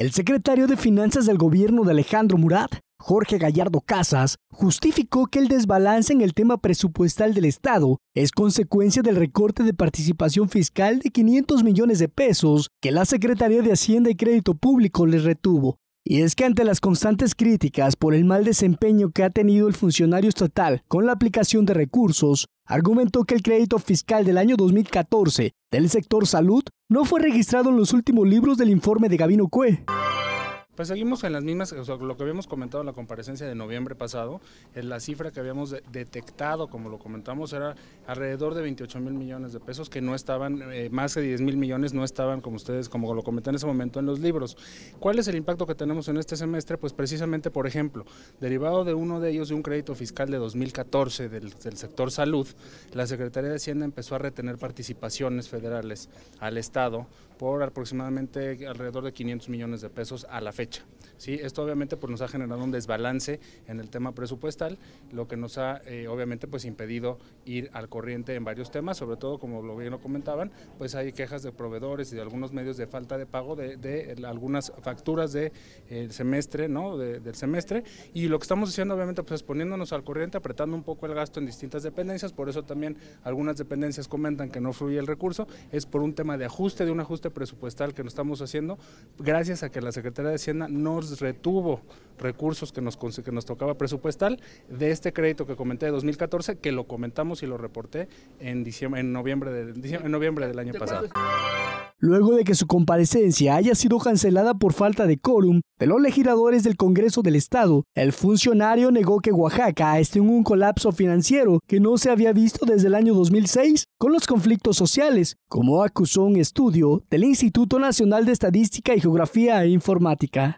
El secretario de Finanzas del gobierno de Alejandro Murat, Jorge Gallardo Casas, justificó que el desbalance en el tema presupuestal del Estado es consecuencia del recorte de participación fiscal de 500 millones de pesos que la Secretaría de Hacienda y Crédito Público les retuvo y es que ante las constantes críticas por el mal desempeño que ha tenido el funcionario estatal con la aplicación de recursos, argumentó que el crédito fiscal del año 2014 del sector salud no fue registrado en los últimos libros del informe de Gabino Cue. Pues seguimos en las mismas, o sea, lo que habíamos comentado en la comparecencia de noviembre pasado, eh, la cifra que habíamos detectado, como lo comentamos, era alrededor de 28 mil millones de pesos que no estaban, eh, más de 10 mil millones no estaban, como ustedes, como lo comenté en ese momento, en los libros. ¿Cuál es el impacto que tenemos en este semestre? Pues precisamente, por ejemplo, derivado de uno de ellos, de un crédito fiscal de 2014 del, del sector salud, la Secretaría de Hacienda empezó a retener participaciones federales al Estado por aproximadamente alrededor de 500 millones de pesos a la fecha. ¿sí? Esto obviamente pues, nos ha generado un desbalance en el tema presupuestal, lo que nos ha eh, obviamente pues, impedido ir al corriente en varios temas, sobre todo como lo bien lo comentaban, pues hay quejas de proveedores y de algunos medios de falta de pago de, algunas facturas del de, eh, semestre, ¿no? del semestre, y lo que estamos haciendo obviamente pues, es poniéndonos al corriente, apretando un poco el gasto en distintas dependencias, por eso también algunas dependencias comentan que no fluye el recurso, es por un tema de ajuste, de un ajuste presupuestal que nos estamos haciendo, gracias a que la Secretaría de Hacienda nos retuvo recursos que nos, nos tocaba presupuestal de este crédito que comenté de 2014, que lo comentamos y lo reporté en, en, noviembre, de, en noviembre del año pasado. Luego de que su comparecencia haya sido cancelada por falta de quórum de los legisladores del Congreso del Estado, el funcionario negó que Oaxaca esté en un colapso financiero que no se había visto desde el año 2006 con los conflictos sociales, como acusó un estudio del Instituto Nacional de Estadística y Geografía e Informática.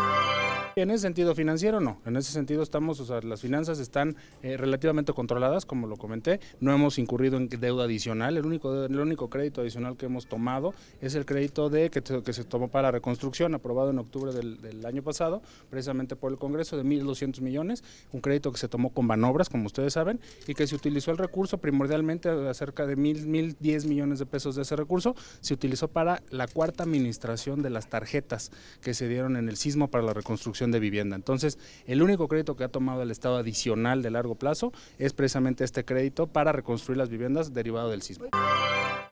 En ese sentido financiero no, en ese sentido estamos, o sea, las finanzas están eh, relativamente controladas, como lo comenté, no hemos incurrido en deuda adicional, el único, el único crédito adicional que hemos tomado es el crédito de que, se tomó para la reconstrucción, aprobado en octubre del, año pasado, precisamente por el Congreso, de 1.200 millones, un crédito que se tomó con manobras, como ustedes saben, y que se utilizó el recurso primordialmente cerca de 1.010 millones de pesos de ese recurso, se utilizó para la cuarta administración de las tarjetas que se dieron en el sismo para la reconstrucción de vivienda. Entonces, el único crédito que ha tomado el Estado adicional de largo plazo es precisamente este crédito para reconstruir las viviendas derivado del sismo.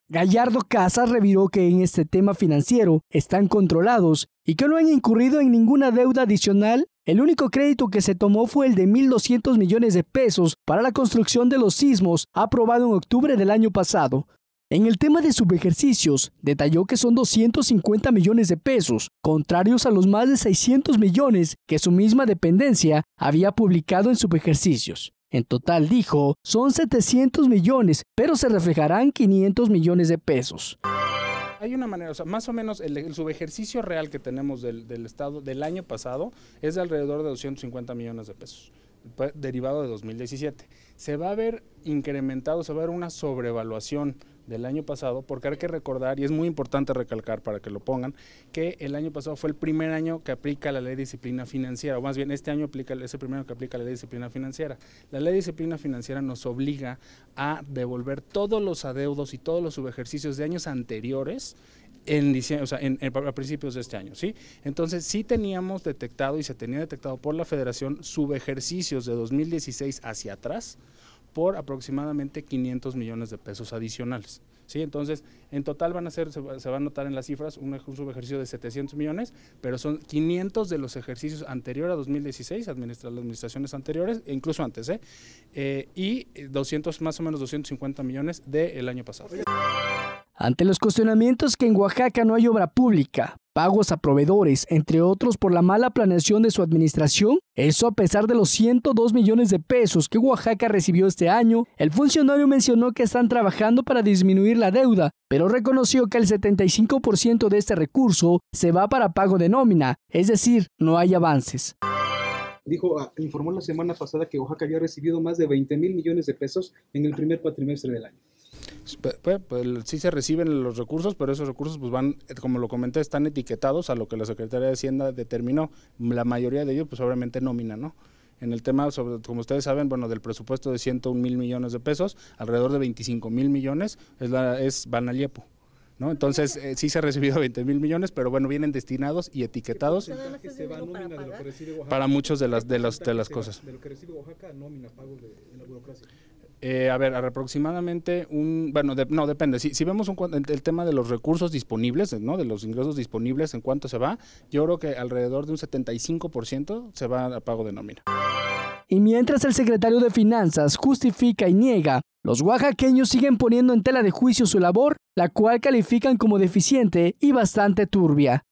Gallardo Casas reviró que en este tema financiero están controlados y que no han incurrido en ninguna deuda adicional. El único crédito que se tomó fue el de 1.200 millones de pesos para la construcción de los sismos aprobado en octubre del año pasado. En el tema de subejercicios, detalló que son 250 millones de pesos, contrarios a los más de 600 millones que su misma dependencia había publicado en subejercicios. En total, dijo, son 700 millones, pero se reflejarán 500 millones de pesos. Hay una manera, o sea, más o menos el, subejercicio real que tenemos del, del, Estado del año pasado es de alrededor de 250 millones de pesos, derivado de 2017. Se va a ver incrementado, se va a ver una sobrevaluación del año pasado, porque hay que recordar, y es muy importante recalcar para que lo pongan, que el año pasado fue el primer año que aplica la ley de disciplina financiera, o más bien este año aplica, es el primero que aplica la ley de disciplina financiera. La ley de disciplina financiera nos obliga a devolver todos los adeudos y todos los subejercicios de años anteriores en, o en, a principios de este año, ¿sí? Entonces, sí teníamos detectado y se tenía detectado por la Federación subejercicios de 2016 hacia atrás, por aproximadamente 500 millones de pesos adicionales. ¿sí? Entonces, en total van a ser, se va, a notar en las cifras, un, subejercicio de 700 millones, pero son 500 de los ejercicios anteriores a 2016, las administraciones anteriores, e incluso antes, ¿eh? Eh, y 200, más o menos 250 millones del año pasado. Ante los cuestionamientos que en Oaxaca no hay obra pública, pagos a proveedores, entre otros por la mala planeación de su administración? Eso a pesar de los 102 millones de pesos que Oaxaca recibió este año, el funcionario mencionó que están trabajando para disminuir la deuda, pero reconoció que el 75% de este recurso se va para pago de nómina, es decir, no hay avances dijo, ah, informó la semana pasada que Oaxaca había recibido más de 20 mil millones de pesos en el primer cuatrimestre del año. Pues, pues, pues, sí se reciben los recursos, pero esos recursos pues van, como lo comenté, están etiquetados a lo que la Secretaría de Hacienda determinó. La mayoría de ellos pues obviamente nómina, ¿no? En el tema, sobre, como ustedes saben, bueno, del presupuesto de 101 mil millones de pesos, alrededor de 25 mil millones es, la, van ¿No? Entonces, eh, sí se ha recibido 20 mil millones, pero bueno, vienen destinados y etiquetados este, para, muchos de las, de las, de las cosas. de lo que recibe Oaxaca, nómina, pago de la burocracia. Eh, a ver, aproximadamente un, bueno, no, depende. Si, vemos el, tema de los recursos disponibles, De los ingresos disponibles, ¿en cuánto se va? Yo creo que alrededor de un 75% se va a pago de nómina. Y mientras el secretario de Finanzas justifica y niega, los oaxaqueños siguen poniendo en tela de juicio su labor, la cual califican como deficiente y bastante turbia.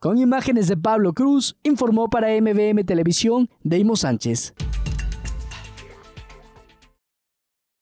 Con imágenes de Pablo Cruz, informó para MBM Televisión Deimo Sánchez.